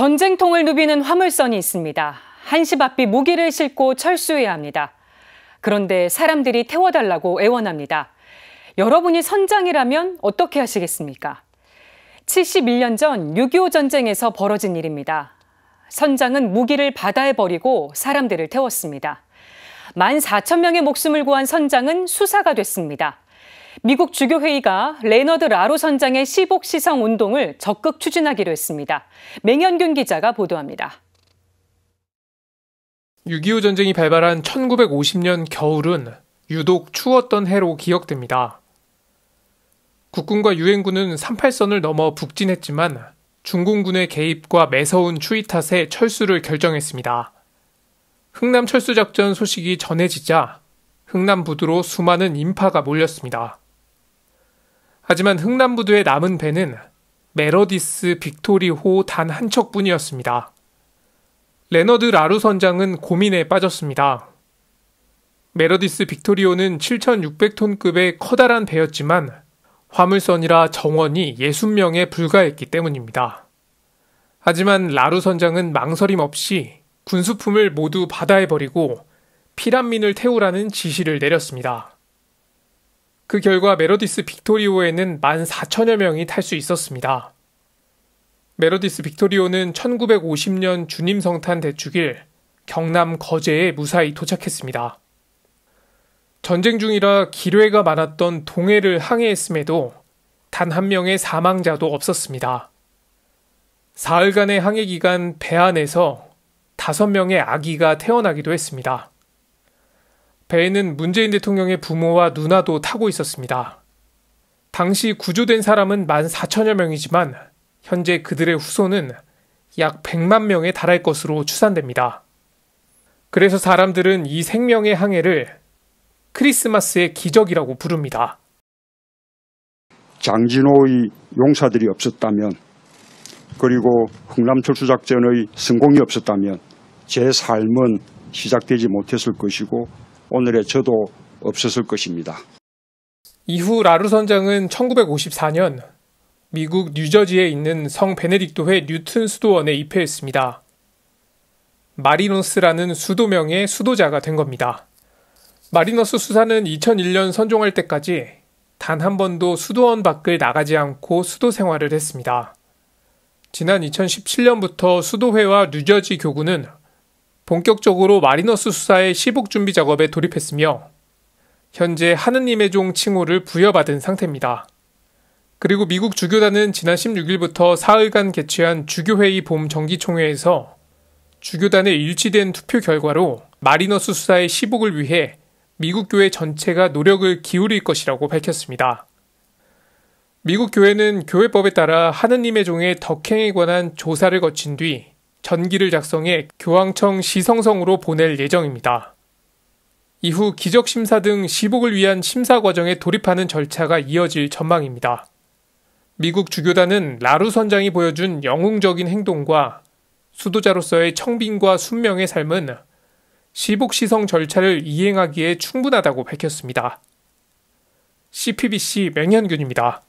전쟁통을 누비는 화물선이 있습니다. 한시 앞이 무기를 싣고 철수해야 합니다. 그런데 사람들이 태워달라고 애원합니다. 여러분이 선장이라면 어떻게 하시겠습니까? 71년 전 6.25 전쟁에서 벌어진 일입니다. 선장은 무기를 바다에 버리고 사람들을 태웠습니다. 1만 4천 명의 목숨을 구한 선장은 수사가 됐습니다. 미국 주교회의가 레너드 라로 선장의 시복 시성 운동을 적극 추진하기로 했습니다. 맹현균 기자가 보도합니다. 6.25 전쟁이 발발한 1950년 겨울은 유독 추웠던 해로 기억됩니다. 국군과 유엔군은 38선을 넘어 북진했지만 중공군의 개입과 매서운 추위 탓에 철수를 결정했습니다. 흥남 철수작전 소식이 전해지자 흥남부두로 수많은 인파가 몰렸습니다. 하지만 흥남부두의 남은 배는 메러디스 빅토리호 단 한 척뿐이었습니다. 레너드 라루 선장은 고민에 빠졌습니다. 메러디스 빅토리오는 7,600톤급의 커다란 배였지만 화물선이라 정원이 60명에 불과했기 때문입니다. 하지만 라루 선장은 망설임 없이 군수품을 모두 바다에 버리고 피란민을 태우라는 지시를 내렸습니다. 그 결과 메로디스 빅토리오에는 14,000여 명이 탈 수 있었습니다. 메로디스 빅토리오는 1950년 주님 성탄 대축일 경남 거제에 무사히 도착했습니다. 전쟁 중이라 기뢰가 많았던 동해를 항해했음에도 단 한 명의 사망자도 없었습니다. 사흘간의 항해 기간 배 안에서 다섯 명의 아기가 태어나기도 했습니다. 배에는 문재인 대통령의 부모와 누나도 타고 있었습니다. 당시 구조된 사람은 14,000여 명이지만 현재 그들의 후손은 약 100만 명에 달할 것으로 추산됩니다. 그래서 사람들은 이 생명의 항해를 크리스마스의 기적이라고 부릅니다. 장진호의 용사들이 없었다면 그리고 흥남철수작전의 성공이 없었다면 제 삶은 시작되지 못했을 것이고 오늘의 저도 없었을 것입니다. 이후 라루 선장은 1954년 미국 뉴저지에 있는 성베네딕도회 뉴튼 수도원에 입회했습니다. 마리노스라는 수도명의 수도자가 된 겁니다. 마리노스 수사는 2001년 선종할 때까지 단 한 번도 수도원 밖을 나가지 않고 수도 생활을 했습니다. 지난 2017년부터 수도회와 뉴저지 교구는 본격적으로 마리너스 수사의 시복 준비 작업에 돌입했으며 현재 하느님의 종 칭호를 부여받은 상태입니다. 그리고 미국 주교단은 지난 16일부터 사흘간 개최한 주교회의 봄 정기총회에서 주교단의 일치된 투표 결과로 마리너스 수사의 시복을 위해 미국 교회 전체가 노력을 기울일 것이라고 밝혔습니다. 미국 교회는 교회법에 따라 하느님의 종의 덕행에 관한 조사를 거친 뒤 전기를 작성해 교황청 시성성으로 보낼 예정입니다. 이후 기적심사 등 시복을 위한 심사 과정에 돌입하는 절차가 이어질 전망입니다. 미국 주교단은 라루 선장이 보여준 영웅적인 행동과 수도자로서의 청빈과 순명의 삶은 시복시성 절차를 이행하기에 충분하다고 밝혔습니다. CPBC 맹현균입니다.